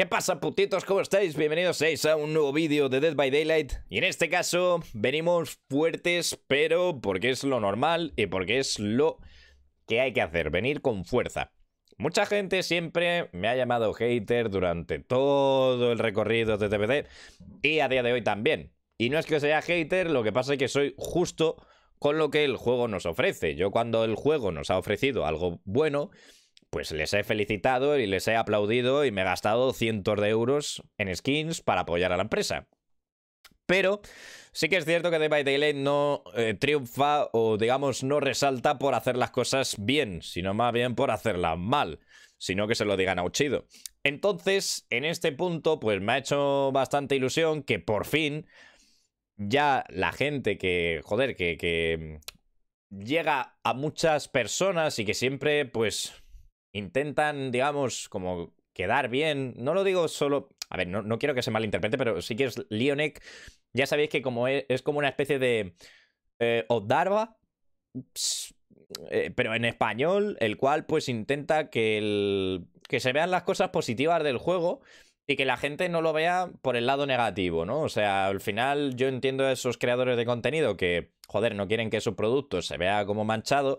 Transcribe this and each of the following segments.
¿Qué pasa putitos? ¿Cómo estáis? Bienvenidos a un nuevo vídeo de Dead by Daylight Y en este caso venimos fuertes pero porque es lo normal y porque es lo que hay que hacer, venir con fuerza Mucha gente siempre me ha llamado hater durante todo el recorrido de DVD, y a día de hoy también Y no es que sea hater, lo que pasa es que soy justo con lo que el juego nos ofrece Yo cuando el juego nos ha ofrecido algo bueno pues les he felicitado y les he aplaudido y me he gastado cientos de euros en skins para apoyar a la empresa. Pero sí que es cierto que Dead by Daylight no eh, triunfa o digamos no resalta por hacer las cosas bien, sino más bien por hacerlas mal, sino que se lo digan a Uchido. Entonces, en este punto, pues me ha hecho bastante ilusión que por fin ya la gente que, joder, que mm, llega a muchas personas y que siempre pues intentan, digamos, como quedar bien. No lo digo solo. A ver, no, no quiero que se malinterprete, pero sí que es Lionek. Ya sabéis que como e, es, como una especie de. Eh, eh, pero en español, el cual pues intenta que, el, que se vean las cosas positivas del juego y que la gente no lo vea por el lado negativo, ¿no? O sea, al final yo entiendo a esos creadores de contenido que, joder, no quieren que su producto se vea como manchado,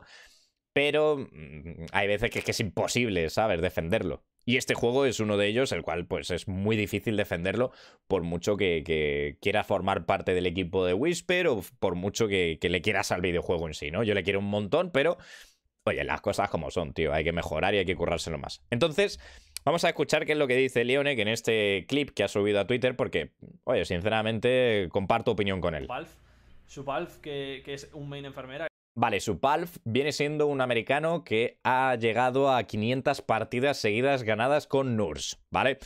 pero mm, hay veces que es, imposible, ¿sabes?, defenderlo. Y este juego es uno de ellos, el cual pues es muy difícil defenderlo, por mucho que, quiera formar parte del equipo de Whisper o por mucho que, le quieras al videojuego en sí, ¿no? Yo le quiero un montón, pero, oye, las cosas como son, tío, hay que mejorar y hay que currárselo más. Entonces, vamos a escuchar qué es lo que dice Leone en este clip que ha subido a Twitter, porque, oye, sinceramente, comparto opinión con él. su que es un main enfermera, Vale, su palf viene siendo un americano que ha llegado a 500 partidas seguidas ganadas con NURS, ¿vale?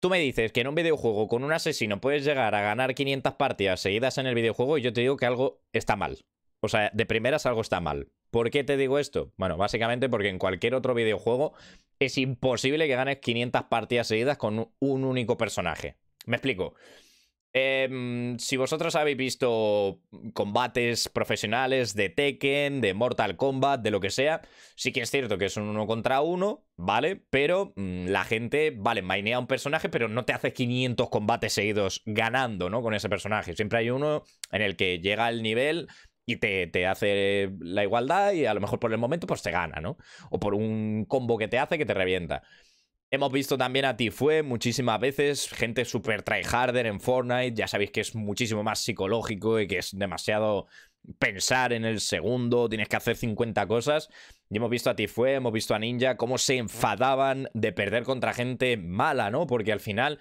Tú me dices que en un videojuego con un asesino puedes llegar a ganar 500 partidas seguidas en el videojuego y yo te digo que algo está mal. O sea, de primeras algo está mal. ¿Por qué te digo esto? Bueno, básicamente porque en cualquier otro videojuego es imposible que ganes 500 partidas seguidas con un único personaje. Me explico. Em, si vosotros habéis visto combates profesionales de Tekken, de Mortal Kombat, de lo que sea, sí que es cierto que es un uno contra uno, ¿vale? Pero mm, la gente, vale, mainea un personaje, pero no te hace 500 combates seguidos ganando, ¿no? Con ese personaje. Siempre hay uno en el que llega al nivel, y te, te, hace la igualdad y a lo mejor por el momento pues te gana, ¿no? O por un combo que te hace que te revienta. Hemos visto también a Tifue muchísimas veces, gente súper tryharder en Fortnite, ya sabéis que es muchísimo más psicológico y que es demasiado pensar en el segundo, tienes que hacer 50 cosas. Y hemos visto a Tifue, hemos visto a Ninja, cómo se enfadaban de perder contra gente mala, ¿no? Porque al final,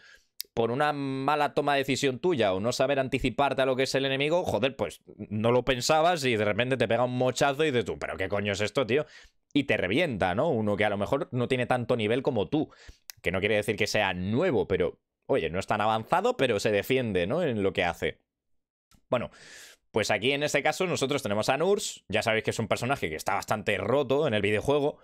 por una mala toma de decisión tuya o no saber anticiparte a lo que es el enemigo, joder, pues no lo pensabas y de repente te pega un mochazo y dices tú, pero ¿qué coño es esto, tío? y te revienta, ¿no? Uno que a lo mejor no tiene tanto nivel como tú, que no quiere decir que sea nuevo, pero oye, no es tan avanzado, pero se defiende, ¿no? En lo que hace. Bueno, pues aquí en este caso nosotros tenemos a Nurs, ya sabéis que es un personaje que está bastante roto en el videojuego,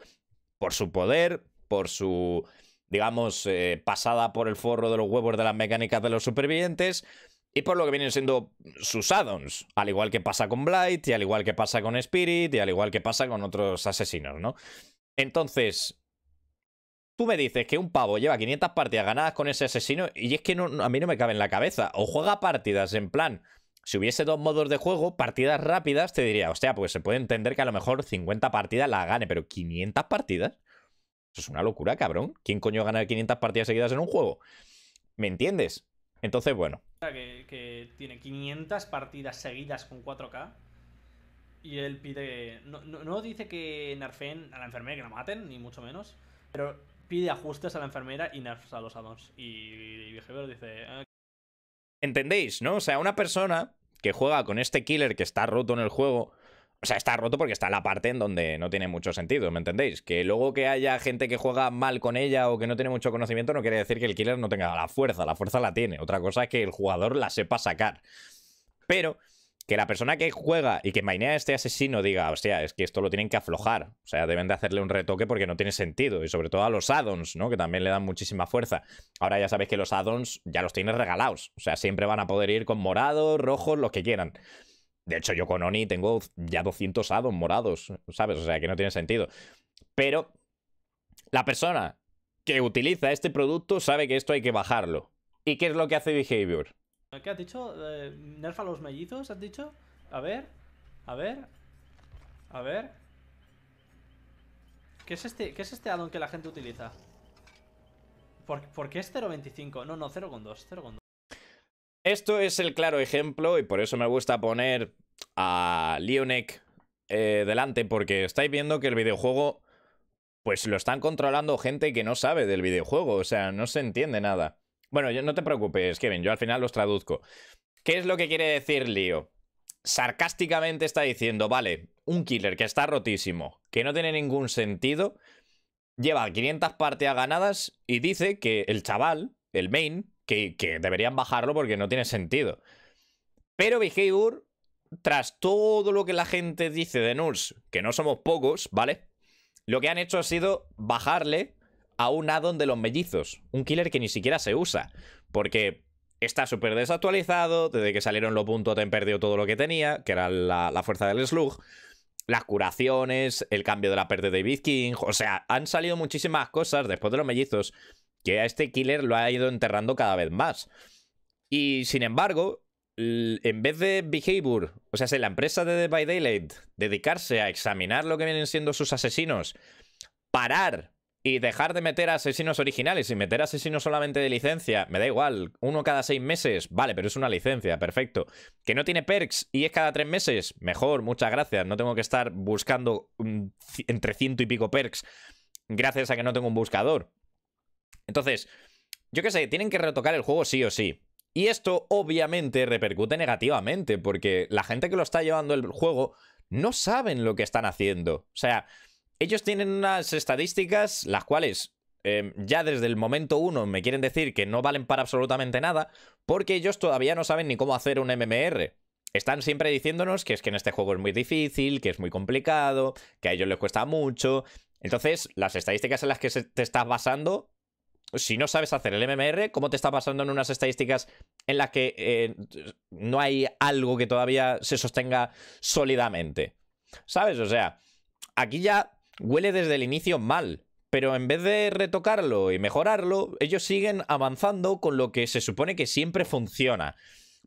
por su poder, por su, digamos, eh, pasada por el forro de los huevos de las mecánicas de los supervivientes, y por lo que vienen siendo sus addons, al igual que pasa con Blight, y al igual que pasa con Spirit, y al igual que pasa con otros asesinos, ¿no? Entonces, tú me dices que un pavo lleva 500 partidas ganadas con ese asesino, y es que a mí no me cabe en la cabeza. O juega partidas en plan, si hubiese dos modos de juego, partidas rápidas, te diría, hostia, pues se puede entender que a lo mejor 50 partidas la gane, pero 500 partidas. Eso es una locura, cabrón. ¿Quién coño gana 500 partidas seguidas en un juego? ¿Me entiendes? Entonces, bueno, que, tiene 500 partidas seguidas con 4K. Y él pide. No, no, dice que Narfen a la enfermera, que la maten, ni mucho menos. Pero pide ajustes a la enfermera y a los addons. Y, y, dice. Ah, ¿Entendéis, no? O sea, una persona que juega con este killer que está roto en el juego o sea, está roto porque está la parte en donde no tiene mucho sentido, ¿me entendéis? Que luego que haya gente que juega mal con ella o que no tiene mucho conocimiento no quiere decir que el killer no tenga la fuerza, la fuerza la tiene. Otra cosa es que el jugador la sepa sacar. Pero que la persona que juega y que mainea este asesino diga, o es que esto lo tienen que aflojar. O sea, deben de hacerle un retoque porque no tiene sentido. Y sobre todo a los addons, ¿no? Que también le dan muchísima fuerza. Ahora ya sabéis que los addons ya los tienes regalados. O sea, siempre van a poder ir con morados, rojos, los que quieran. De hecho, yo con Oni tengo ya 200 addons morados, ¿sabes? O sea, que no tiene sentido. Pero la persona que utiliza este producto sabe que esto hay que bajarlo. ¿Y qué es lo que hace Behavior? ¿Qué has dicho? Eh, ¿Nerfa los mellizos? ¿Has dicho? A ver, a ver, a ver. ¿Qué es este, qué es este addon que la gente utiliza? ¿Por, ¿por qué es 0.25? No, no, 0.2, 0.2. Esto es el claro ejemplo y por eso me gusta poner a Leonek eh, delante, porque estáis viendo que el videojuego, pues lo están controlando gente que no sabe del videojuego, o sea, no se entiende nada. Bueno, yo, no te preocupes, Kevin, yo al final los traduzco. ¿Qué es lo que quiere decir Leo? Sarcásticamente está diciendo, vale, un killer que está rotísimo, que no tiene ningún sentido, lleva 500 partidas ganadas y dice que el chaval, el main, que, deberían bajarlo porque no tiene sentido. Pero Behavior, tras todo lo que la gente dice de Nulls, que no somos pocos, ¿vale? Lo que han hecho ha sido bajarle a un addon de los mellizos, un killer que ni siquiera se usa, porque está súper desactualizado, desde que salieron los puntos te han perdido todo lo que tenía, que era la, la fuerza del slug, las curaciones, el cambio de la pérdida de David King, o sea, han salido muchísimas cosas después de los mellizos que a este killer lo ha ido enterrando cada vez más. Y sin embargo, en vez de Behavior, o sea, si la empresa de Dead by Daylight dedicarse a examinar lo que vienen siendo sus asesinos, parar y dejar de meter asesinos originales y meter asesinos solamente de licencia, me da igual, uno cada seis meses, vale, pero es una licencia, perfecto. Que no tiene perks y es cada tres meses, mejor, muchas gracias, no tengo que estar buscando entre ciento y pico perks gracias a que no tengo un buscador. Entonces, yo qué sé, tienen que retocar el juego sí o sí. Y esto obviamente repercute negativamente, porque la gente que lo está llevando el juego no saben lo que están haciendo. O sea, ellos tienen unas estadísticas las cuales em, ya desde el momento uno me quieren decir que no valen para absolutamente nada, porque ellos todavía no saben ni cómo hacer un MMR. Están siempre diciéndonos que es que en este juego es muy difícil, que es muy complicado, que a ellos les cuesta mucho. Entonces, las estadísticas en las que te estás basando si no sabes hacer el MMR, ¿cómo te está pasando en unas estadísticas en las que eh, no hay algo que todavía se sostenga sólidamente? ¿Sabes? O sea, aquí ya huele desde el inicio mal, pero en vez de retocarlo y mejorarlo, ellos siguen avanzando con lo que se supone que siempre funciona.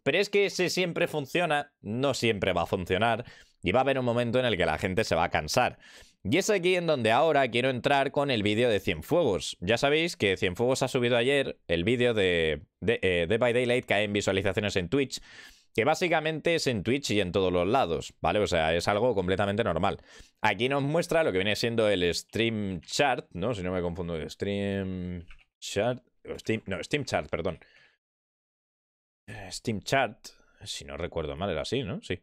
Pero es que ese siempre funciona, no siempre va a funcionar, y va a haber un momento en el que la gente se va a cansar. Y es aquí en donde ahora quiero entrar con el vídeo de Cienfuegos. Ya sabéis que Cienfuegos ha subido ayer el vídeo de, eh, de, By Daylight que hay en visualizaciones en Twitch, que básicamente es en Twitch y en todos los lados, ¿vale? O sea, es algo completamente normal. Aquí nos muestra lo que viene siendo el Stream Chart, ¿no? Si no me confundo, Stream Chart... no, Steam Chart, perdón. Eh, Steam Chart, si no recuerdo mal, era así, ¿no? Sí,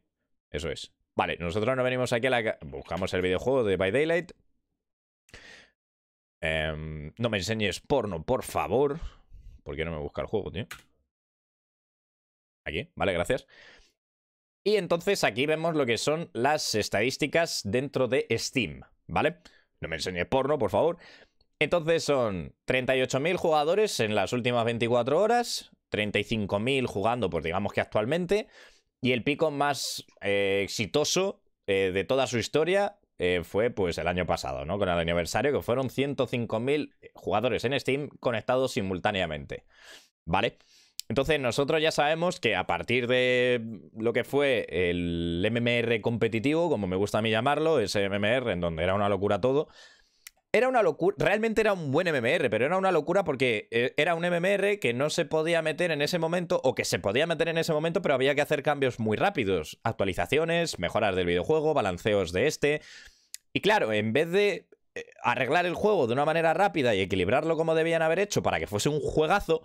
eso es. Vale, nosotros no venimos aquí a la... Buscamos el videojuego de By Daylight. Em, no me enseñes porno, por favor. ¿Por qué no me busca el juego, tío? Aquí, vale, gracias. Y entonces aquí vemos lo que son las estadísticas dentro de Steam, ¿vale? No me enseñes porno, por favor. Entonces son 38.000 jugadores en las últimas 24 horas, 35.000 jugando, pues digamos que actualmente, y el pico más eh, exitoso eh, de toda su historia eh, fue pues el año pasado, ¿no? Con el aniversario, que fueron 105.000 jugadores en Steam conectados simultáneamente. ¿Vale? Entonces nosotros ya sabemos que a partir de lo que fue el MMR competitivo, como me gusta a mí llamarlo, ese MMR en donde era una locura todo, era una locura, realmente era un buen MMR, pero era una locura porque eh, era un MMR que no se podía meter en ese momento, o que se podía meter en ese momento, pero había que hacer cambios muy rápidos. Actualizaciones, mejoras del videojuego, balanceos de este. Y claro, en vez de eh, arreglar el juego de una manera rápida y equilibrarlo como debían haber hecho para que fuese un juegazo,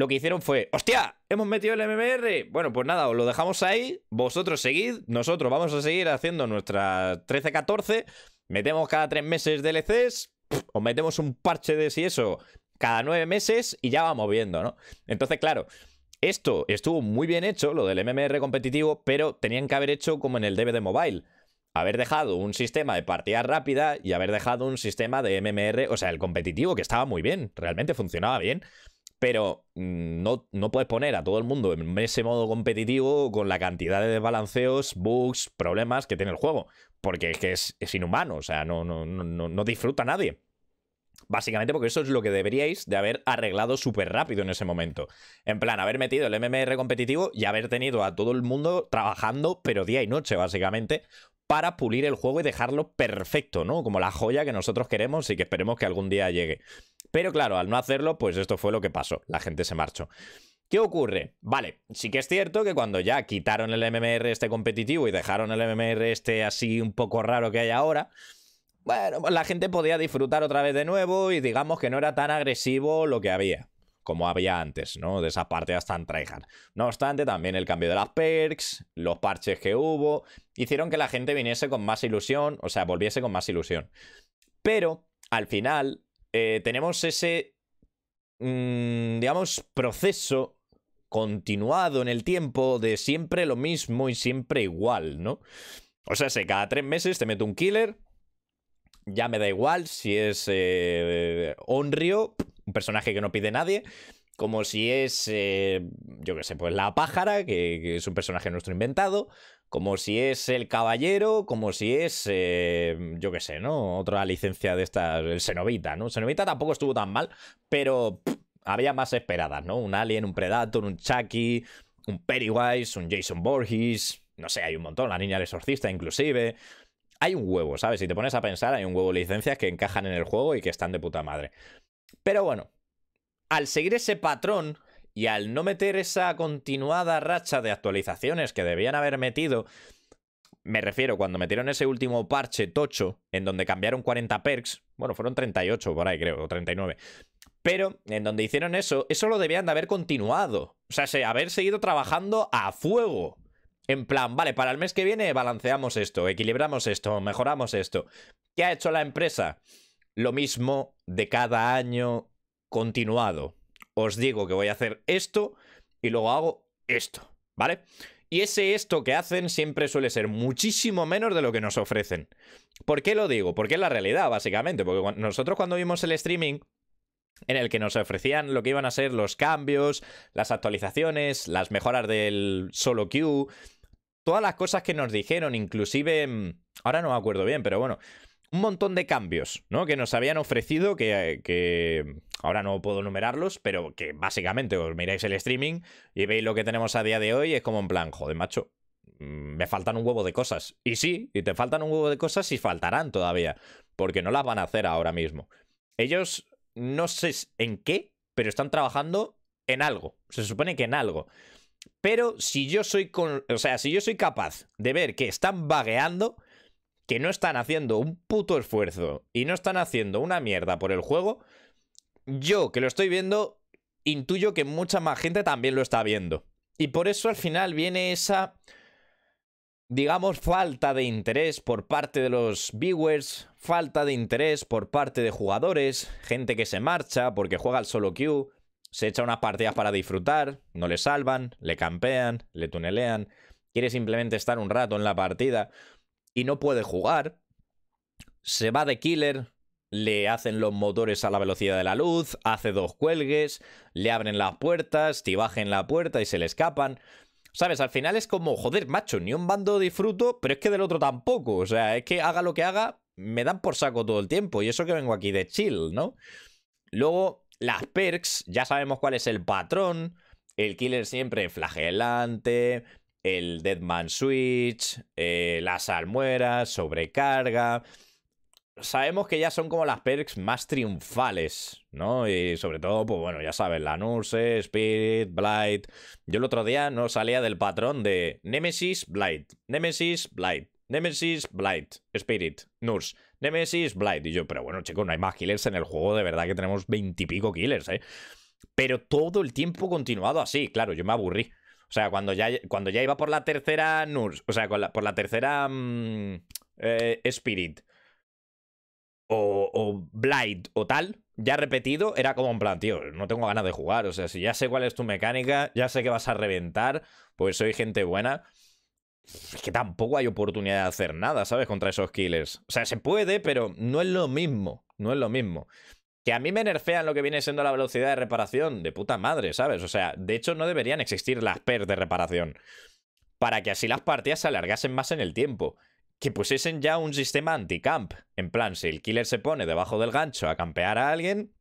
lo que hicieron fue, hostia, hemos metido el MMR. Bueno, pues nada, os lo dejamos ahí, vosotros seguid, nosotros vamos a seguir haciendo ...nuestra 13-14, metemos cada tres meses DLCs, os metemos un parche de si eso, cada nueve meses y ya vamos viendo, ¿no? Entonces, claro, esto estuvo muy bien hecho, lo del MMR competitivo, pero tenían que haber hecho como en el DVD Mobile haber dejado un sistema de partida rápida y haber dejado un sistema de MMR, o sea, el competitivo, que estaba muy bien, realmente funcionaba bien, pero mm, no, no puedes poner a todo el mundo en ese modo competitivo con la cantidad de desbalanceos, bugs, problemas que tiene el juego, porque es que es, inhumano, o sea, no, no, no, no disfruta nadie. Básicamente porque eso es lo que deberíais de haber arreglado súper rápido en ese momento. En plan, haber metido el MMR competitivo y haber tenido a todo el mundo trabajando, pero día y noche, básicamente, para pulir el juego y dejarlo perfecto, ¿no? Como la joya que nosotros queremos y que esperemos que algún día llegue. Pero claro, al no hacerlo, pues esto fue lo que pasó. La gente se marchó. ¿Qué ocurre? Vale, sí que es cierto que cuando ya quitaron el MMR este competitivo y dejaron el MMR este así un poco raro que hay ahora, bueno, pues la gente podía disfrutar otra vez de nuevo y digamos que no era tan agresivo lo que había como había antes, ¿no? De esa parte hasta en tryhard. No obstante, también el cambio de las perks, los parches que hubo, hicieron que la gente viniese con más ilusión, o sea, volviese con más ilusión. Pero, al final, eh, tenemos ese, mm, digamos, proceso continuado en el tiempo de siempre lo mismo y siempre igual, ¿no? O sea, si cada tres meses te meto un killer, ya me da igual si es eh, un personaje que no pide nadie, como si es, eh, yo qué sé, pues la pájara, que, es un personaje nuestro inventado, como si es el caballero, como si es, eh, yo qué sé, ¿no? Otra licencia de estas, el Cenovita, ¿no? cenovita tampoco estuvo tan mal, pero había más esperadas, ¿no? Un Alien, un Predator, un Chucky, un Pennywise, un Jason Borges, no sé, hay un montón, la niña del exorcista inclusive hay un huevo, ¿sabes? Si te pones a pensar, hay un huevo de licencias que encajan en el juego y que están de puta madre. Pero bueno, al seguir ese patrón y al no meter esa continuada racha de actualizaciones que debían haber metido, me refiero cuando metieron ese último parche tocho, en donde cambiaron 40 perks, bueno, fueron 38 por ahí creo, o 39, pero en donde hicieron eso, eso lo debían de haber continuado, o sea, haber seguido trabajando a fuego. En plan, vale, para el mes que viene balanceamos esto, equilibramos esto, mejoramos esto. ¿Qué ha hecho la empresa? lo mismo de cada año continuado. Os digo que voy a hacer esto y luego hago esto, ¿vale? Y ese esto que hacen siempre suele ser muchísimo menos de lo que nos ofrecen. ¿Por qué lo digo? Porque es la realidad, básicamente. Porque nosotros cuando vimos el streaming en el que nos ofrecían lo que iban a ser los cambios, las actualizaciones, las mejoras del solo queue, todas las cosas que nos dijeron, inclusive... Mm, ahora no me acuerdo bien, pero bueno, un montón de cambios, ¿no? Que nos habían ofrecido, que, ahora no puedo numerarlos, pero que básicamente os miráis el streaming y veis lo que tenemos a día de hoy, es como en plan, joder, macho, mm, me faltan un huevo de cosas. Y sí, y te faltan un huevo de cosas y faltarán todavía, porque no las van a hacer ahora mismo. Ellos no sé en qué, pero están trabajando en algo. Se supone que en algo. Pero si yo soy con, o sea, si yo soy capaz de ver que están vagueando, que no están haciendo un puto esfuerzo y no están haciendo una mierda por el juego, yo que lo estoy viendo, intuyo que mucha más gente también lo está viendo. Y por eso al final viene esa, digamos, falta de interés por parte de los viewers, falta de interés por parte de jugadores, gente que se marcha porque juega al solo queue, se echa unas partidas para disfrutar, no le salvan, le campean, le tunelean, quiere simplemente estar un rato en la partida no puede jugar. Se va de killer, le hacen los motores a la velocidad de la luz, hace dos cuelgues, le abren las puertas, bajen la puerta y se le escapan. ¿Sabes? Al final es como, joder, macho, ni un bando disfruto, pero es que del otro tampoco. O sea, es que haga lo que haga, me dan por saco todo el tiempo. Y eso que vengo aquí de chill, ¿no? Luego, las perks, ya sabemos cuál es el patrón. El killer siempre flagelante, el Deadman Switch, eh, las almueras, sobrecarga. Sabemos que ya son como las perks más triunfales, ¿no? Y sobre todo, pues bueno, ya saben, la Nurse, Spirit, Blight. Yo el otro día no salía del patrón de Nemesis, Blight, Nemesis, Blight, Nemesis, Blight, Spirit, Nurse, Nemesis, Blight. Y yo, pero bueno, chicos, no hay más killers en el juego, de verdad que tenemos veintipico killers, ¿eh? Pero todo el tiempo continuado así, claro, yo me aburrí. O sea, cuando ya, cuando ya iba por la tercera Nurse, o sea, por la tercera mm, eh, Spirit o, o Blight o tal, ya repetido, era como en plan, tío, no tengo ganas de jugar. O sea, si ya sé cuál es tu mecánica, ya sé que vas a reventar, pues soy gente buena. Es que tampoco hay oportunidad de hacer nada, ¿sabes? Contra esos killers. O sea, se puede, pero no es lo mismo. No es lo mismo a mí me nerfean lo que viene siendo la velocidad de reparación. De puta madre, ¿sabes? O sea, de hecho no deberían existir las PERS de reparación. Para que así las partidas se alargasen más en el tiempo. Que pusiesen ya un sistema anti-camp. En plan, si el killer se pone debajo del gancho a campear a alguien,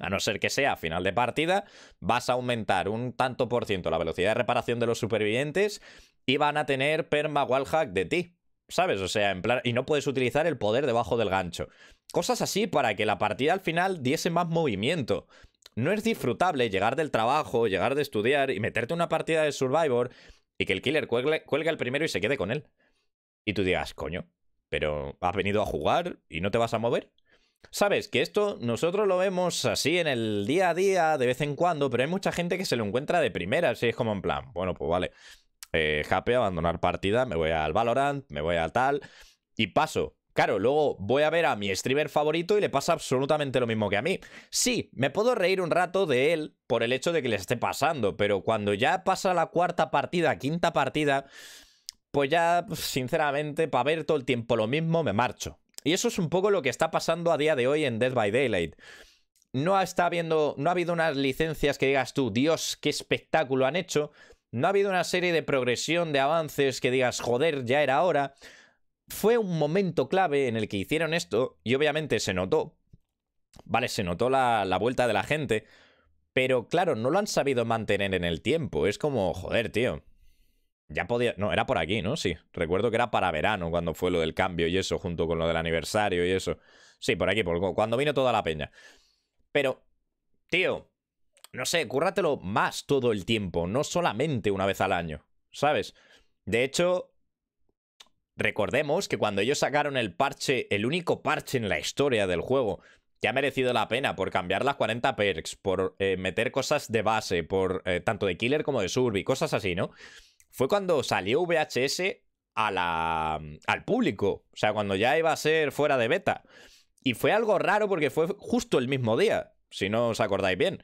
a no ser que sea final de partida, vas a aumentar un tanto por ciento la velocidad de reparación de los supervivientes y van a tener perma wallhack de ti. ¿Sabes? O sea, en plan. Y no puedes utilizar el poder debajo del gancho. Cosas así para que la partida al final diese más movimiento. No es disfrutable llegar del trabajo, llegar de estudiar y meterte una partida de Survivor y que el killer cuelgue, el primero y se quede con él. Y tú digas, coño, pero has venido a jugar y no te vas a mover. Sabes que esto nosotros lo vemos así en el día a día, de vez en cuando, pero hay mucha gente que se lo encuentra de primera, así es como en plan, bueno, pues vale, eh, happy, abandonar partida, me voy al Valorant, me voy al tal, y paso Claro, luego voy a ver a mi streamer favorito y le pasa absolutamente lo mismo que a mí. Sí, me puedo reír un rato de él por el hecho de que le esté pasando, pero cuando ya pasa la cuarta partida, quinta partida, pues ya, sinceramente, para ver todo el tiempo lo mismo, me marcho. Y eso es un poco lo que está pasando a día de hoy en Dead by Daylight. No, está habiendo, no ha habido unas licencias que digas tú, Dios, qué espectáculo han hecho. No ha habido una serie de progresión de avances que digas, joder, ya era hora. Fue un momento clave en el que hicieron esto y obviamente se notó. Vale, se notó la, vuelta de la gente, pero claro, no lo han sabido mantener en el tiempo. Es como, joder, tío. Ya podía. No, era por aquí, ¿no? Sí. Recuerdo que era para verano cuando fue lo del cambio y eso, junto con lo del aniversario y eso. Sí, por aquí, cuando vino toda la peña. Pero, tío, no sé, cúrratelo más todo el tiempo, no solamente una vez al año, ¿sabes? De hecho, Recordemos que cuando ellos sacaron el parche, el único parche en la historia del juego que ha merecido la pena por cambiar las 40 perks, por eh, meter cosas de base, por eh, tanto de Killer como de Surby, cosas así, ¿no? Fue cuando salió VHS a la, al público, o sea, cuando ya iba a ser fuera de beta. Y fue algo raro porque fue justo el mismo día, si no os acordáis bien.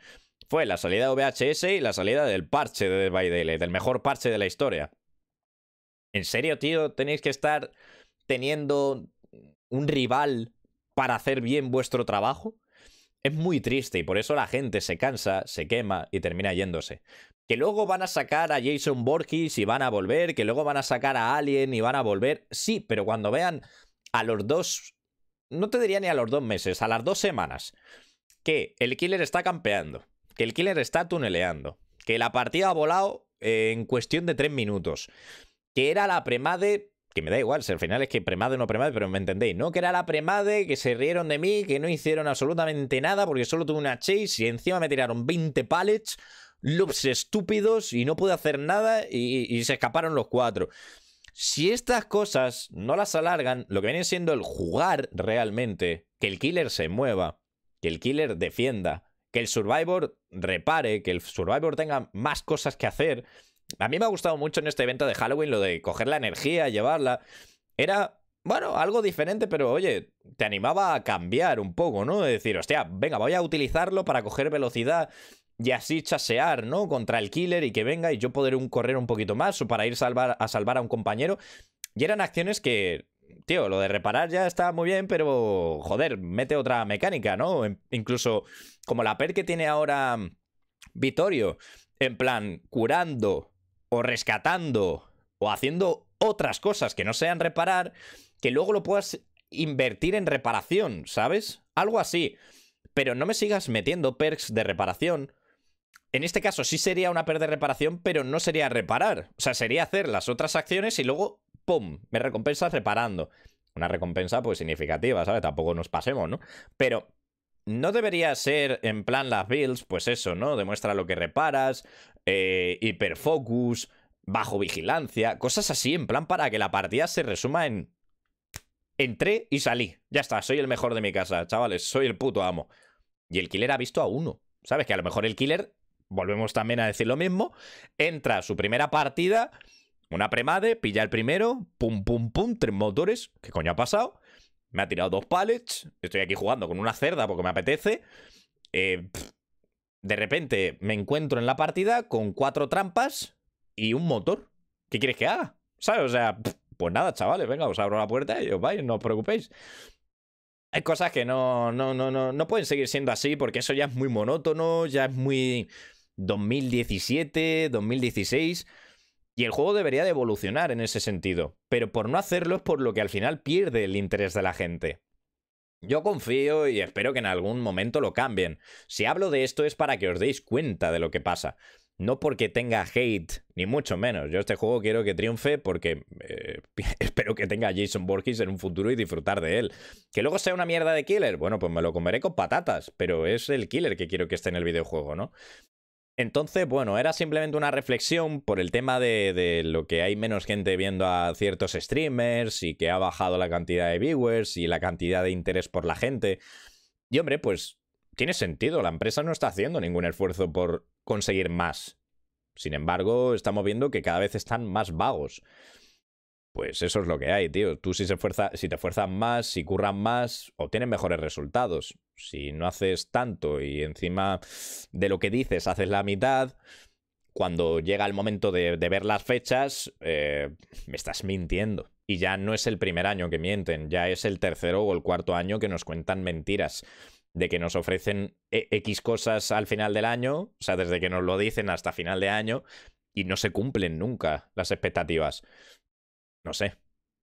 Fue la salida de VHS y la salida del parche de By del mejor parche de la historia. ¿En serio, tío? ¿Tenéis que estar teniendo un rival para hacer bien vuestro trabajo? Es muy triste y por eso la gente se cansa, se quema y termina yéndose. Que luego van a sacar a Jason Borges y van a volver, que luego van a sacar a Alien y van a volver. Sí, pero cuando vean a los dos, no te diría ni a los dos meses, a las dos semanas, que el killer está campeando, que el killer está tuneleando, que la partida ha volado en cuestión de tres minutos, que era la premade que me da igual, si al final es que premade o no premade, pero me entendéis, ¿no? Que era la premade, que se rieron de mí, que no hicieron absolutamente nada porque solo tuve una chase y encima me tiraron 20 pallets, loops estúpidos y no pude hacer nada y, y se escaparon los cuatro. Si estas cosas no las alargan, lo que viene siendo el jugar realmente, que el killer se mueva, que el killer defienda, que el survivor repare, que el survivor tenga más cosas que hacer, a mí me ha gustado mucho en este evento de Halloween lo de coger la energía, llevarla. Era, bueno, algo diferente, pero oye, te animaba a cambiar un poco, ¿no? De decir, hostia, venga, voy a utilizarlo para coger velocidad y así chasear, ¿no? Contra el killer y que venga y yo poder un, correr un poquito más o para ir salvar, a salvar a un compañero. Y eran acciones que, tío, lo de reparar ya está muy bien, pero joder, mete otra mecánica, ¿no? Incluso como la per que tiene ahora Vittorio, en plan, curando o rescatando o haciendo otras cosas que no sean reparar, que luego lo puedas invertir en reparación, ¿sabes? Algo así. Pero no me sigas metiendo perks de reparación. En este caso sí sería una perk de reparación, pero no sería reparar. O sea, sería hacer las otras acciones y luego, ¡pum!, me recompensas reparando. Una recompensa pues significativa, ¿sabes? Tampoco nos pasemos, ¿no? Pero no debería ser en plan las builds, pues eso, ¿no? Demuestra lo que reparas, eh, hiperfocus, bajo vigilancia, cosas así, en plan para que la partida se resuma en... Entré y salí. Ya está, soy el mejor de mi casa, chavales, soy el puto amo. Y el killer ha visto a uno. ¿Sabes? Que a lo mejor el killer, volvemos también a decir lo mismo, entra a su primera partida, una premade, pilla el primero, pum, pum, pum, tres motores, ¿qué coño ha pasado? Me ha tirado dos pallets. Estoy aquí jugando con una cerda porque me apetece. Eh, de repente me encuentro en la partida con cuatro trampas y un motor. ¿Qué quieres que haga? ¿Sabes? O sea, pues nada, chavales, venga, os abro la puerta y os vais, no os preocupéis. Hay cosas que no, no, no, no, no pueden seguir siendo así porque eso ya es muy monótono, ya es muy 2017, 2016. Y el juego debería de evolucionar en ese sentido, pero por no hacerlo es por lo que al final pierde el interés de la gente. Yo confío y espero que en algún momento lo cambien. Si hablo de esto es para que os deis cuenta de lo que pasa. No porque tenga hate, ni mucho menos. Yo este juego quiero que triunfe porque eh, espero que tenga Jason Borges en un futuro y disfrutar de él. Que luego sea una mierda de killer, bueno, pues me lo comeré con patatas, pero es el killer que quiero que esté en el videojuego, ¿no? Entonces, bueno, era simplemente una reflexión por el tema de, lo que hay menos gente viendo a ciertos streamers y que ha bajado la cantidad de viewers y la cantidad de interés por la gente. Y hombre, pues tiene sentido, la empresa no está haciendo ningún esfuerzo por conseguir más. Sin embargo, estamos viendo que cada vez están más vagos pues eso es lo que hay, tío. Tú si, te fuerzas más, si curras más, obtienes mejores resultados. Si no haces tanto y encima de lo que dices haces la mitad, cuando llega el momento de, ver las fechas, eh, me estás mintiendo. Y ya no es el primer año que mienten, ya es el tercero o el cuarto año que nos cuentan mentiras de que nos ofrecen X e, cosas al final del año, o sea, desde que nos lo dicen hasta final de año, y no se cumplen nunca las expectativas. No sé.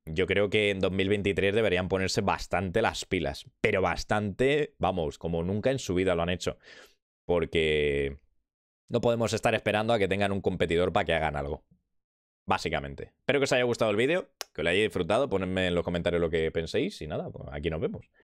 Yo creo que en 2023 deberían ponerse bastante las pilas. Pero bastante, vamos, como nunca en su vida lo han hecho. Porque no podemos estar esperando a que tengan un competidor para que hagan algo. Básicamente. Espero que os haya gustado el vídeo, que lo hayáis disfrutado. Ponedme en los comentarios lo que penséis y nada, pues aquí nos vemos.